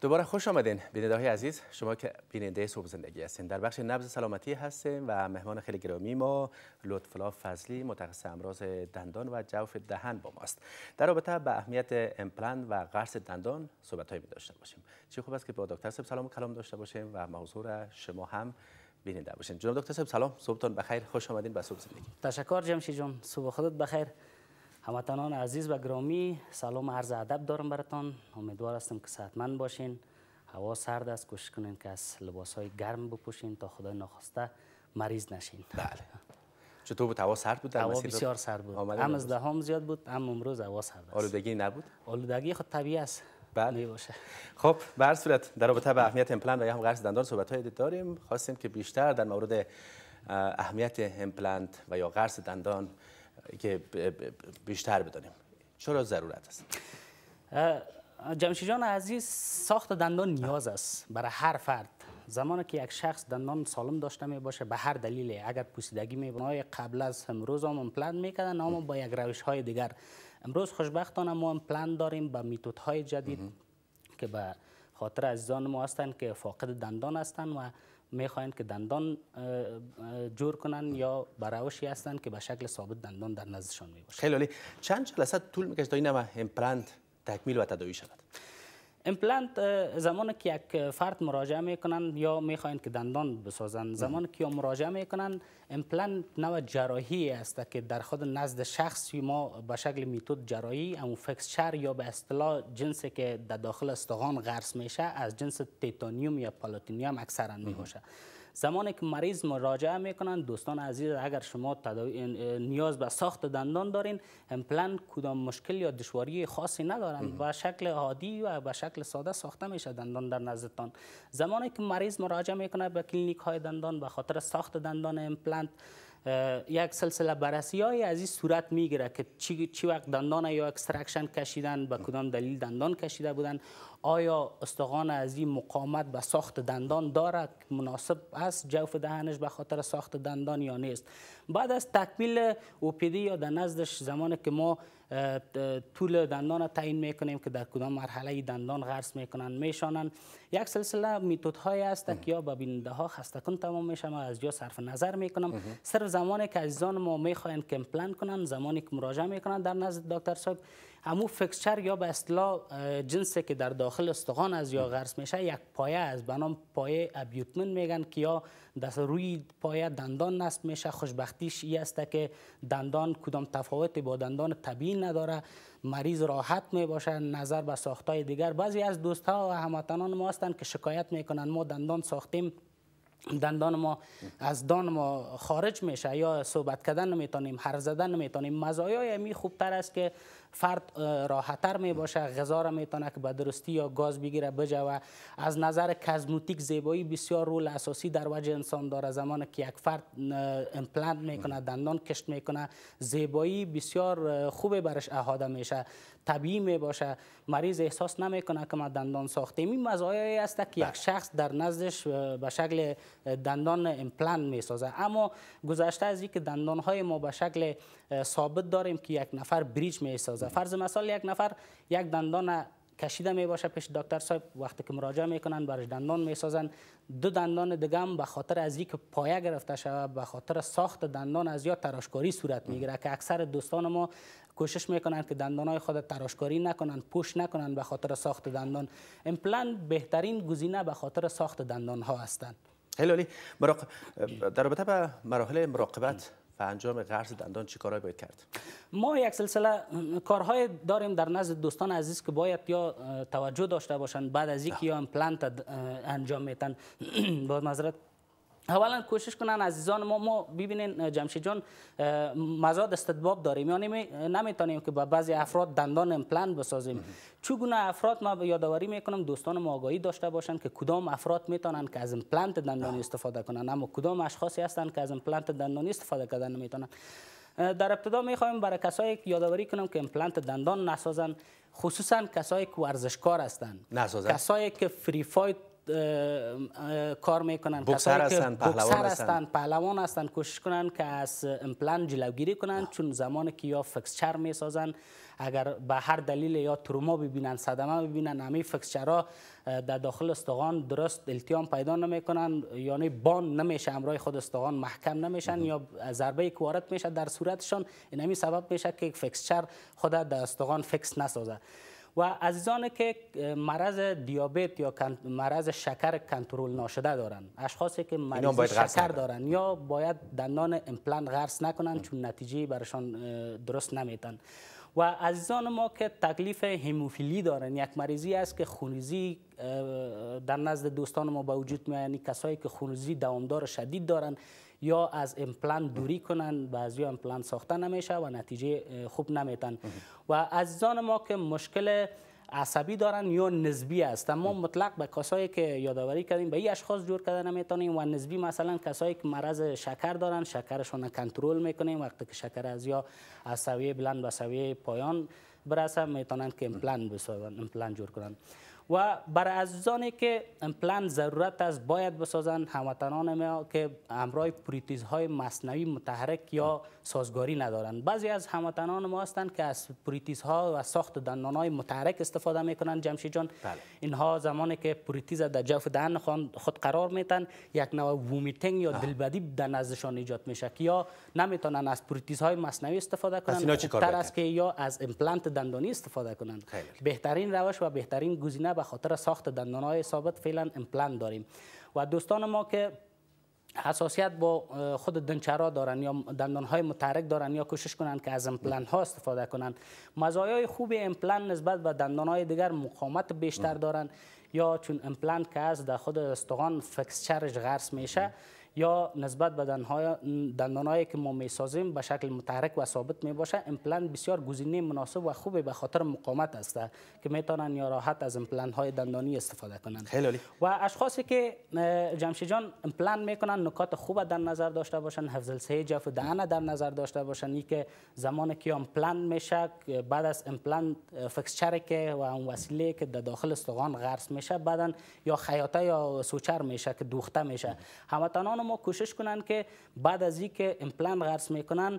دوباره خوش آمدین بیننده های عزیز شما که بیننده صبح زندگی هستین در بخش نبز سلامتی هستیم و مهمان خیلی گرامی ما لطفلا فضلی متخصص امراض دندان و جوف دهن با ماست در رابطه به اهمیت امپلنت و قرص دندان صحبت هایی داشته باشیم چی خوب است که با دکتر سب سلام و کلام داشته باشیم و موضوع شما هم بیننده باشین جناب دکتر سب سلام صبحتون بخیر خوش آمدین به صبح زندگی تشکر جمشید جون صبح خودت بخیر هموطنان عزیز و گرامی سلام عرض ادب دارم براتان امیدوار هستم که صحتمند باشین هوا سرد است کوشش کنین که از لباس های گرم بپوشین تا خدای ناخواسته مریض نشین بله چطور بود هوا سرد بود هوا بسیار سرد بود هم از دهم زیاد بود هم امروز هوا سرد است آلودگی نبود آلودگی خود طبیعی است بله باشه خب به هر صورت در رابطه با اهمیت امپلنت و یا هم قرض دندان صحبت های داریم خواستیم که بیشتر در مورد اهمیت امپلنت و یا قرض دندان که بیشتر بدانیم چرا ضرورت است جمشی جان عزیز ساخت دندان نیاز است برای هر فرد زمانی که یک شخص دندان سالم داشته می باشه به هر دلیل اگر پوسیدگی می بنای قبل از امروز هم امپلنت میکردن اما با یک روش های دیگر امروز خوشبختانه ما پلان داریم با میتود های جدید که به خاطر عزیزان ما هستند که فاقد دندان هستند و میخواین که دندان جور کنن یا براوشی هستن که به شکل ثابت دندان در نزدشان میباشه خیلی عالی چند جلسه طول میکشد تا این همه تکمیل و تداوی شود امپلنت زمانی که یک فرد مراجعه میکنن یا میخواین که دندان بسازن زمان که یا مراجعه میکنن امپلانت نوع جراحی است که در خود نزد شخص ما به شکل میتود جراحی امو فکسچر یا به اصطلاح جنسی که در داخل استغان غرس میشه از جنس تیتانیوم یا پلاتینیوم اکثرا میباشه زمانی که مریض مراجعه میکنن دوستان عزیز اگر شما نیاز به ساخت دندان دارین امپلنت کدام مشکل یا دشواری خاصی ندارن به شکل عادی و به شکل ساده ساخته میشه دندان در نزدتان زمانی که مریض مراجعه میکنه به کلینیک های دندان به خاطر ساخت دندان امپلنت یک سلسله بررسی های از این صورت میگیره که چی, چی وقت دندان یا اکسترکشن کشیدن به خب. کدام دلیل دندان کشیده بودن آیا استخوان از این مقامت به ساخت دندان داره مناسب است جوف دهنش به خاطر ساخت دندان یا نیست بعد از تکمیل اوپیدی یا در نزدش زمانی که ما طول دندان را تعیین میکنیم که در کدام مرحله دندان غرس میکنن میشانن یک سلسله های هست که یا به بیننده ها کن تمام میشه از جا صرف نظر میکنم صرف زمانی که عزیزان ما میخواین کمپلن کنن زمانی که مراجعه میکنن در نزد دکتر صاحب امو فکسچر یا به اصطلاح جنسی که در داخل استخوان از یا غرس میشه یک پایه است بنام پایه ابیوتمن میگن که یا در روی پایه دندان نصب میشه خوشبختیش ای است که دندان کدام تفاوتی با دندان طبیعی نداره مریض راحت می باشه نظر به ساختای دیگر بعضی از دوستها و هموطنان ما هستند که شکایت میکنن ما دندان ساختیم دندان ما از دان ما خارج میشه یا صحبت کردن نمیتونیم حرف زدن نمیتونیم مزایای می خوبتر است که فرد راحتتر می باشه غذا را میتونه که به درستی یا گاز بگیره بجوه از نظر کزموتیک زیبایی بسیار رول اساسی در وجه انسان داره زمان که یک فرد می میکنه دندان کشت میکنه زیبایی بسیار خوبه برش احاده میشه طبیعی می باشه مریض احساس نمیکنه که ما دندان ساخته این مزایایی است که یک بله. شخص در نزدش به شکل دندان امپلنت می اما گذشته از اینکه دندان های ما به شکل ثابت داریم که یک نفر بریج می سازه فرض مثال یک نفر یک دندان کشیده می باشه پیش دکتر صاحب وقتی که مراجعه میکنن برش دندان میسازن دو دندان دیگه هم به خاطر از یک پایه گرفته شود به خاطر ساخت دندان از یا تراشکاری صورت میگیره که اکثر دوستان ما کوشش میکنن که دندان های خود تراشکاری نکنند پوش نکنن به خاطر ساخت دندان امپلاند بهترین گزینه به خاطر ساخت دندان ها هستند هللی در رابطه به مراحل مراقبت و انجام قرض دندان چیکارهایی باید کرد ما یک سلسله کارهای داریم در نزد دوستان عزیز که باید یا توجه داشته باشند بعد از اینکه یا امپلانت انجام میتن با مذرت اولا کوشش کنن عزیزان ما ما ببینین جمشید جان مزاد استدباب داریم یعنی نمیتونیم که با بعضی افراد دندان امپلنت بسازیم چگونه افراد ما یادآوری میکنم دوستان ما آگاهی داشته باشن که کدام افراد میتونن که از امپلنت دندان استفاده کنن اما کدام اشخاصی هستند که از امپلنت دندان استفاده کردن نمیتونن در ابتدا میخوایم برای کسایی یادآوری کنم که امپلنت دندان نسازن خصوصا کسایی که ورزشکار هستند کسایی که فری فایت کار میکنن بکسر هستن پهلوان هستن پهلوان هستن کوشش کنن که از امپلان جلوگیری کنن چون زمانی که یا فکسچر میسازن اگر به هر دلیل یا تروما ببینن صدمه ببینن همه فکسچرها در داخل استغان درست التیام پیدا نمیکنن یعنی بان نمیشه امرای خود استغان محکم نمیشن یا ضربه که وارد میشه در صورتشان این سبب میشه که فکسچر خود در استغان فکس نسازه و عزیزان که مرض دیابت یا مرض شکر کنترل ناشده دارن اشخاصی که باید شکر دارن یا باید دندان امپلانت غرس نکنن چون نتیجه برشان درست نمیتن و عزیزان ما که تکلیف هیموفیلی دارن یک مریضی است که خونریزی در نزد دوستان ما به وجود یعنی کسایی که خونریزی دوامدار شدید دارن یا از امپلان دوری کنن بعضی امپلان ساخته نمیشه و نتیجه خوب نمیتن و عزیزان ما که مشکل عصبی دارن یا نزبی است ما مطلق به کسایی که یادآوری کردیم به این اشخاص جور کردن نمیتونیم و نزبی مثلا کسایی که مرض شکر دارن شکرشون کنترل میکنیم وقتی که شکر از یا از سویه بلند و سویه پایان برسه میتونن که امپلان بسازن امپلان جور کنن و بر عزیزانی که پلان ضرورت است باید بسازند هموطنان ما که همراه های مصنوعی متحرک یا سازگاری ندارند بعضی از هموطنان ما هستند که از ها و ساخت دندان های متحرک استفاده میکنند جمشید جان بله. اینها زمانی که پروتئیز در جوف دهن خود قرار میتن یک نوع وومیتینگ یا دلبدی در نزدشان ایجاد میشه که یا نمیتونن از های مصنوعی استفاده کنند بهتر است که یا از امپلانت دندانی استفاده کنند بهترین روش و بهترین گزینه به خاطر ساخت دندانهای ثابت فعلا امپلنت داریم و دوستان ما که حساسیت با خود دنچرا دارن یا دندان های متحرک دارن یا کوشش کنند که از امپلن ها استفاده کنند مزایای خوب امپلان نسبت به دندان های دیگر مقاومت بیشتر دارن یا چون امپلنت که از در خود استخوان فکسچرش غرس میشه یا نسبت به دندانهایی که ما میسازیم به شکل متحرک و ثابت می باشه امپلنت بسیار گزینه مناسب و خوبه به خاطر مقامت است که میتونن یا راحت از امپلنت های دندانی استفاده کنند خیلی و اشخاصی که جمشی جان امپلنت میکنن نکات خوب در نظر داشته باشن حفظ سه جف دهن در نظر داشته باشن این که زمانی که امپلنت میشه بعد از امپلنت فکسچر که و اون وسیله که در داخل استخوان غرس میشه بعدن یا خیاطه یا سوچر میشه که دوخته میشه همتنان ما کوشش کنن که بعد از اینکه امپلان غرس میکنن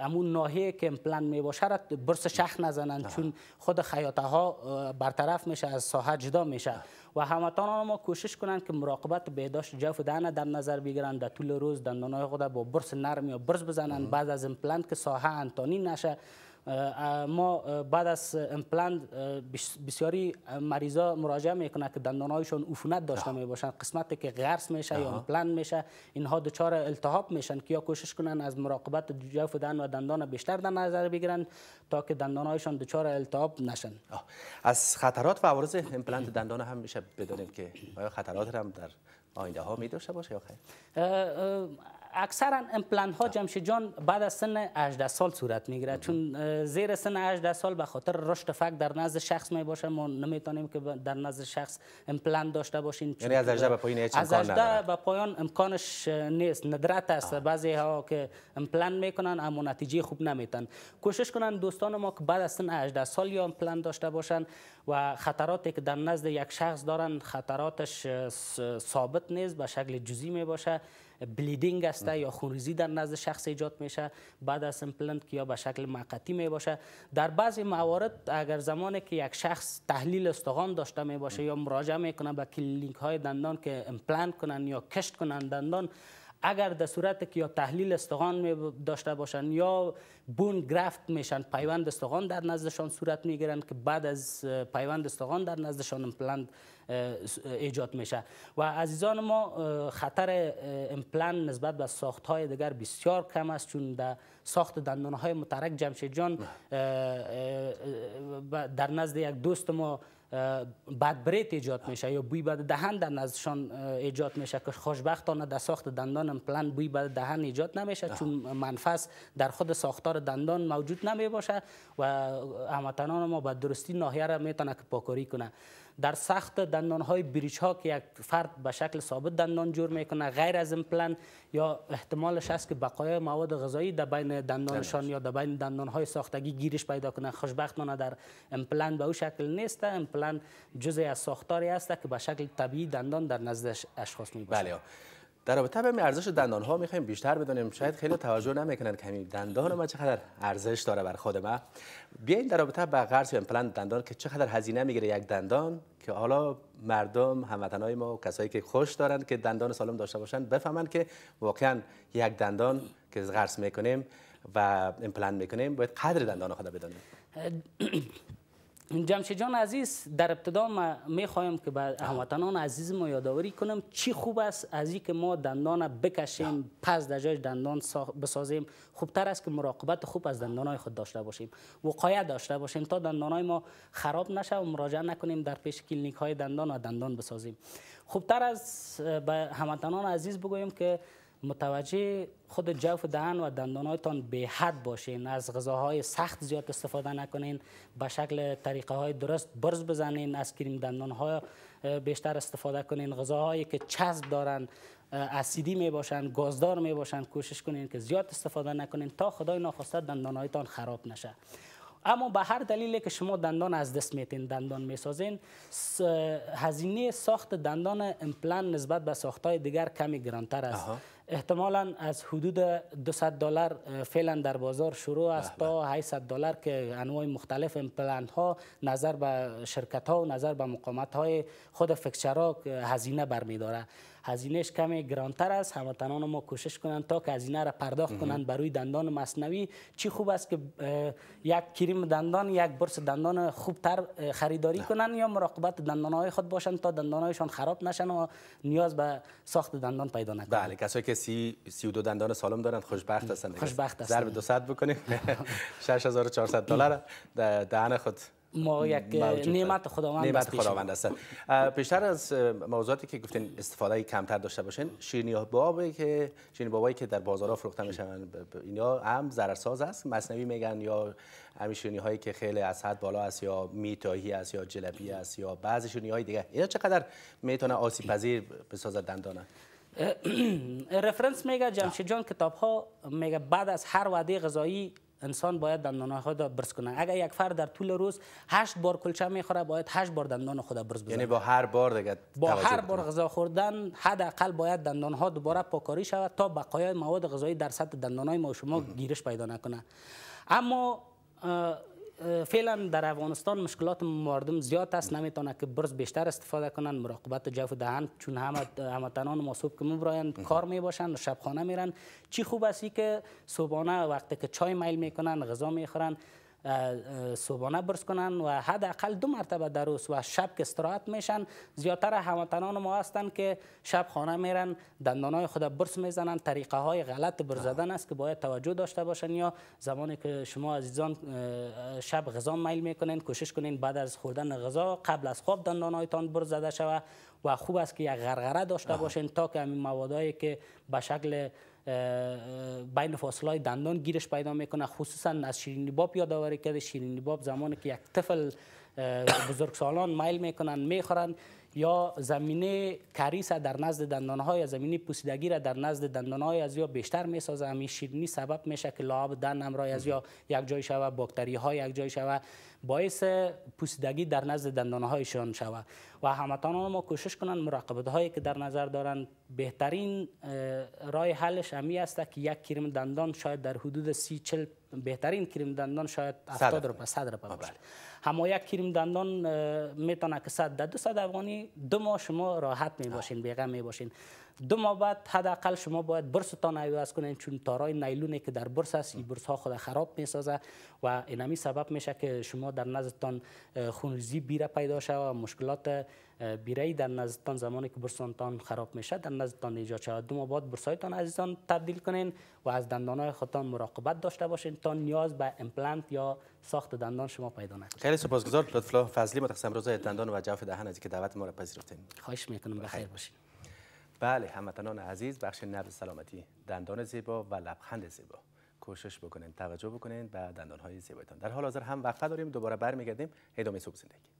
امون ناحیه که امپلان میباشه را برس شخ نزنن چون خود خیاطه ها برطرف میشه از ساحه جدا میشه و همتان ما کوشش کنند که مراقبت بهداشت جوف دهن در نظر بگیرند در طول روز دندانهای خود با برس نرم یا برس بزنن بعد از امپلانت که ساحه انتانی نشه ما بعد از امپلند بسیاری مریضا مراجعه میکنند که هایشون عفونت داشته میباشند قسمتی که غرس میشه یا امپلند میشه اینها دچار التهاب میشن که یا کوشش کنن از مراقبت جوف دهن و دندان بیشتر در نظر بگیرند تا که دندانهایشان دچار التهاب نشن از خطرات و عوارض امپلنت دندان هم میشه بدانیم که آیا خطرات هم در آینده ها می داشته باشه یا خیر اکثرا امپلنت ها جمش جان بعد از سن 18 سال صورت میگیره چون زیر سن 18 سال به خاطر رشد فک در نزد شخص می باشه ما نمیتونیم که در نزد شخص امپلنت داشته باشین یعنی از 18 به پایین هیچ امکان از 18 به پایان امکانش نیست ندرت است بعضی ها که امپلنت میکنن اما نتیجه خوب نمیتن کوشش کنن دوستان ما که بعد از سن 18 سال یا امپلنت داشته باشن و خطراتی که در نزد یک شخص دارن خطراتش ثابت نیست به شکل جزئی می باشه بلیدینگ است یا خونریزی در نزد شخص ایجاد میشه بعد از امپلنت که یا به شکل موقتی می باشه در بعضی موارد اگر زمانی که یک شخص تحلیل استخوان داشته می باشه یا مراجعه میکنه به کلینیک های دندان که امپلنت کنن یا کشت کنن دندان اگر در صورت که یا تحلیل استخوان داشته باشند یا بون گرفت میشن پیوند استخوان در نزدشان صورت میگیرن که بعد از پیوند استخوان در نزدشان امپلند ایجاد میشه و عزیزان ما خطر امپلند نسبت به ساخت های دیگر بسیار کم است چون در ساخت دندان های مترک جمشید جان بله. در نزد یک دوست ما بد بریت ایجاد میشه یا بوی بد دهن در نزدشان ایجاد میشه که خوشبختانه در ساخت دندان پلن بوی بد دهن ایجاد نمیشه چون منفس در خود ساختار دندان موجود نمی باشه و هموطنان ما به درستی ناحیه را میتونه که پاکاری کنه در سخت دندان های بریچ ها که یک فرد به شکل ثابت دندان جور میکنه غیر از این یا احتمالش هست که بقایای مواد غذایی در بین دندانشان یا در بین دندان های ساختگی گیرش پیدا کنه خوشبختانه در امپلن به او شکل نیست امپلن جزی از ساختاری است که به شکل طبیعی دندان در نزد اشخاص می بله در رابطه به ارزش دندان ها میخوایم بیشتر بدونیم شاید خیلی توجه نمیکنن کمی دندان ما چقدر ارزش داره بر خود ما بیاین در رابطه با قرض امپلنت دندان که چقدر هزینه میگیره یک دندان که حالا مردم های ما و کسایی که خوش دارند که دندان سالم داشته باشن بفهمن که واقعا یک دندان که قرض میکنیم و امپلنت میکنیم باید قدر دندان خود بدانیم جمشه جان عزیز در ابتدا ما می که به هموطنان عزیز ما یادآوری کنم چی خوب است از اینکه ما دندان بکشیم پس در جای دندان بسازیم خوبتر است که مراقبت خوب از دندانهای خود داشته باشیم وقایه داشته باشیم تا دندانهای ما خراب نشه و مراجعه نکنیم در پیش کلینیک های دندان و دندان بسازیم خوبتر از به هموطنان عزیز بگویم که متوجه خود جوف دهن و دندانهایتان به حد باشین از غذاهای سخت زیاد استفاده نکنین به شکل طریقه های درست برز بزنین از کریم دندان های بیشتر استفاده کنین غذاهایی که چسب دارن اسیدی می باشن گازدار می باشن کوشش کنین که زیاد استفاده نکنین تا خدای ناخواسته دندانهایتان خراب نشه اما به هر دلیلی که شما دندان از دست میتین دندان میسازین هزینه ساخت دندان امپلان نسبت به ساختهای دیگر کمی گرانتر است احتمالا از حدود 200 دلار فعلا در بازار شروع است تا 800 بله. دلار که انواع مختلف امپلنت ها نظر به شرکت ها و نظر به مقامت های خود فکچر ها هزینه برمیداره هزینهش کمی گرانتر است هموطنان ما کوشش کنند تا که هزینه را پرداخت کنند برای دندان مصنوی چی خوب است که یک کریم دندان یک برس دندان خوبتر خریداری کنند یا مراقبت دندان های خود باشند تا دندان هایشان خراب نشن و نیاز به ساخت دندان پیدا نکنند بله کسایی که سی, سی دو دندان سالم دارند خوشبخت هستند خوشبخت هستند ضرب ست بکنیم 6400 دلار دهن خود ما یک نعمت خداوند نعمت خداوند بیشتر از موضوعاتی که گفتین استفاده کمتر داشته باشین شیرینی بابی که شیرینی بابایی که در بازارها فروخته میشن اینا هم ضررساز است مصنوی میگن یا همین شیرینی هایی که خیلی از حد بالا است یا میتاهی است یا جلبی است یا بعضی شیرینی های دیگه اینا چقدر میتونه آسیب پذیر بسازد دندانه رفرنس میگه جمشید جان کتاب ها میگه بعد از هر وعده غذایی انسان باید دندان خود را برس کنه اگر یک فرد در طول روز هشت بار کلچه میخوره باید هشت بار دندان خود را برس بزنه یعنی با هر بار دیگه با هر بار غذا خوردن حداقل باید دندان ها دوباره پاکاری شود تا بقایای مواد غذایی در سطح دندان های ما شما گیرش پیدا نکنه اما فعلا در افغانستان مشکلات مردم زیاد است نمیتونه که برز بیشتر استفاده کنند مراقبت جو دهن چون همه تنان ما صبح که میبرایند کار میباشند شبخانه میرن چی خوب است که صبحانه وقتی که چای میل میکنن غذا میخورن صبحانه برس کنن و حداقل دو مرتبه در روز و شب که استراحت میشن زیاتر هموطنان ما هستند که شب خانه میرن دندانای خود برس میزنن طریقه های غلط برزدن است که باید توجه داشته باشن یا زمانی که شما عزیزان شب غذا میل میکنین کوشش کنین بعد از خوردن غذا قبل از خواب دندانایتان برس زده شود و خوب است که یک غرغره داشته باشین تا که همین موادایی که به شکل بین فاصله دندان گیرش پیدا میکنه خصوصا از شیرینی باب یادآوری کرده شیرینی باب زمانی که یک طفل بزرگ سالان میل میکنن میخورن یا زمینه کریس در نزد دندانهای زمینه پوسیدگی را در نزد دندانهای از یا بیشتر میسازه همین شیرنی سبب میشه که لعاب دندم را از یا یک جای شوه باکتری ها یک جای شوه باعث پوسیدگی در نزد دندانهایشان شوه و همتانان ما کوشش کنند مراقبت هایی که در نظر دارند بهترین رای حلش همی است که یک کرم دندان شاید در حدود 30 چل بهترین کریم دندان شاید 70 روپا 100 روپا باشه بله. اما یک کریم دندان میتونه که 100 200 افغانی دو ماه شما راحت میباشین باشین میباشین دو ماه بعد حداقل شما باید تان عوض کنین چون تارای نایلونی که در برس است این برس ها خود خراب میسازه و اینمی سبب میشه که شما در نزدتان خونریزی بیره پیدا شود و مشکلات بیره در نزدتان زمانی که برسانتان خراب میشه در نزدتان ایجاد شود دو ماه بعد برسایتان عزیزان تبدیل کنین و از های خودتان مراقبت داشته باشین تا نیاز به امپلنت یا ساخت دندان شما پیدا نکنید خیلی سپاسگزار لطفا فضلی متخصص امروز دندان و جوف دهن از که دعوت ما را پذیرفتین خواهش میکنم بخیر باشین بله همتنان عزیز بخش نبض سلامتی دندان زیبا و لبخند زیبا کوشش بکنین توجه بکنین به دندان های زیبایتان در حال حاضر هم وقفه داریم دوباره برمیگردیم ادامه صبح زندگی